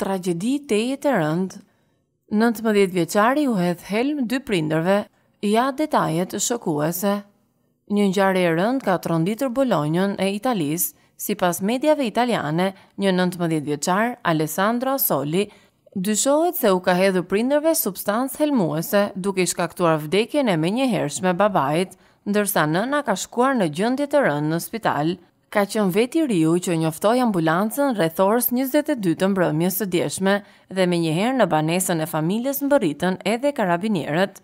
tragedi të e të rëndë. 19 vjeqari u hedh helm dy prinderve, ja detajet shokuese. Një njare e rënd ka të rënditër Bolonjën e Italisë, si pas medjave italiane, një 19 vjeqar, Alessandro Asoli, dyshohet se u ka hedhë prinderve substancë helmuese duke shkaktuar vdekjen e me një hershme babajt, ndërsa nëna ka shkuar në gjëndje të rënd në spital, ka qenë veti riu që njoftoi ambulancën rreth orës 22 të mbrëmjes së djeshme dhe me njëherë në banesën e familjes mbërritën edhe karabinierët.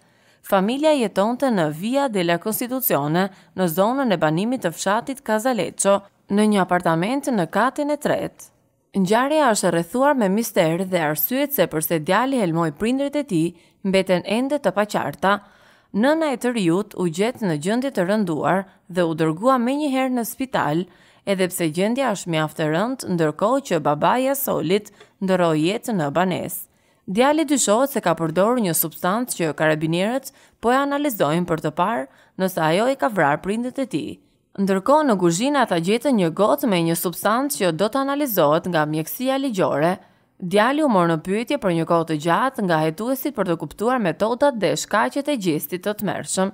Familja jetonte në Via della Costituzione, në zonën e banimit të fshatit Casaleccio, në një apartament në katin e tretë. Ngjarja është rrethuar me mister dhe arsyet se përse djali helmoi prindërit e tij mbeten ende të paqarta nëna e të rjut u gjetë në gjëndje të rënduar dhe u dërgua me njëherë në spital, edhe pse gjëndja është mjaftë rënd, ndërko që babaja solit ndëroj jetë në banes. Djali dyshohet se ka përdorë një substancë që karabinierët po e analizojnë për të parë nëse ajo i ka vrarë prindet e ti. Ndërko në guzhina ta gjetë një gotë me një substancë që do të analizohet nga mjekësia ligjore, Djali u mor në pyetje për një kohë të gjatë nga hetuesit për të kuptuar metodat dhe shkaqet e gjestit të tmerrshëm.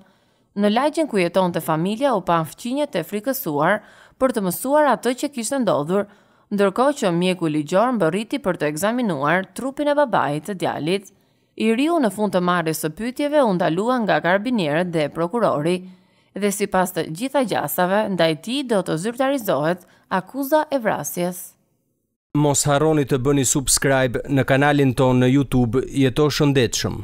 Në lagjin ku jetonte familja u pan fqinjet të frikësuar për të mësuar atë që kishte ndodhur, ndërkohë që mjeku ligjor mbërriti për të ekzaminuar trupin e babait të djalit. I riu në fund të marrës së pyetjeve u ndalua nga karbinierët dhe prokurori, dhe sipas të gjitha gjasave ndaj tij do të zyrtarizohet akuza e vrasjes. Mos harroni të bëni subscribe në kanalin tonë në YouTube. Jeto shëndetshëm.